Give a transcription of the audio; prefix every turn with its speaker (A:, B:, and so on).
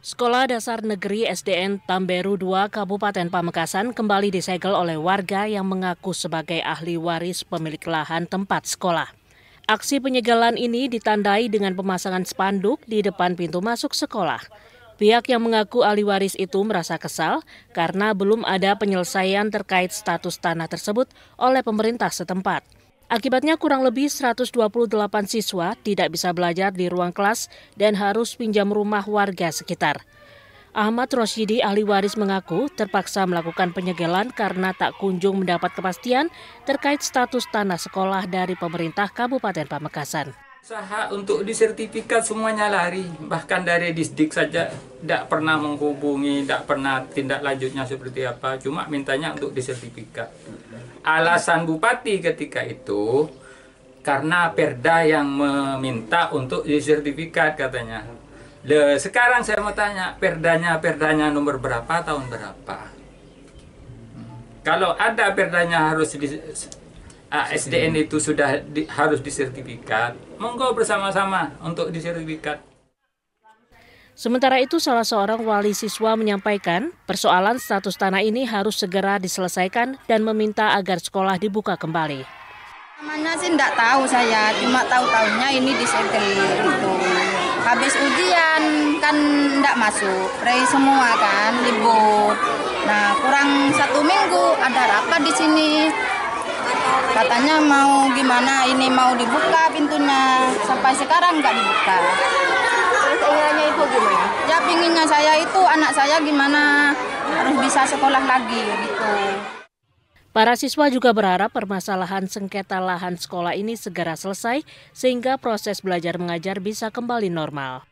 A: Sekolah Dasar Negeri SDN Tamberu 2 Kabupaten Pamekasan kembali disegel oleh warga yang mengaku sebagai ahli waris pemilik lahan tempat sekolah. Aksi penyegelan ini ditandai dengan pemasangan spanduk di depan pintu masuk sekolah. Pihak yang mengaku ahli waris itu merasa kesal karena belum ada penyelesaian terkait status tanah tersebut oleh pemerintah setempat. Akibatnya kurang lebih 128 siswa tidak bisa belajar di ruang kelas dan harus pinjam rumah warga sekitar. Ahmad Rosyidi ahli waris mengaku terpaksa melakukan penyegelan karena tak kunjung mendapat kepastian terkait status tanah sekolah dari pemerintah Kabupaten Pamekasan.
B: Usaha untuk disertifikat semuanya lari, bahkan dari disdik saja tidak pernah menghubungi, tidak pernah tindak lanjutnya seperti apa, cuma mintanya untuk disertifikat. Alasan bupati ketika itu karena perda yang meminta untuk disertifikat katanya Le, sekarang saya mau tanya, perdanya perdanya nomor berapa tahun berapa? Kalau ada perdanya harus di, ah, SDN itu sudah di, harus disertifikat, monggo bersama-sama untuk disertifikat.
A: Sementara itu, salah seorang wali siswa menyampaikan persoalan status tanah ini harus segera diselesaikan dan meminta agar sekolah dibuka kembali.
C: Namanya sih tidak tahu saya, cuma tahu-tahunya ini disegel. gitu habis ujian kan tidak masuk rei semua kan libur nah kurang satu minggu ada rapat di sini katanya mau gimana ini mau dibuka pintunya sampai sekarang nggak dibuka Inginnya itu gimana ya pinginnya saya itu anak saya gimana harus bisa sekolah lagi gitu
A: Para siswa juga berharap permasalahan sengketa lahan sekolah ini segera selesai sehingga proses belajar mengajar bisa kembali normal.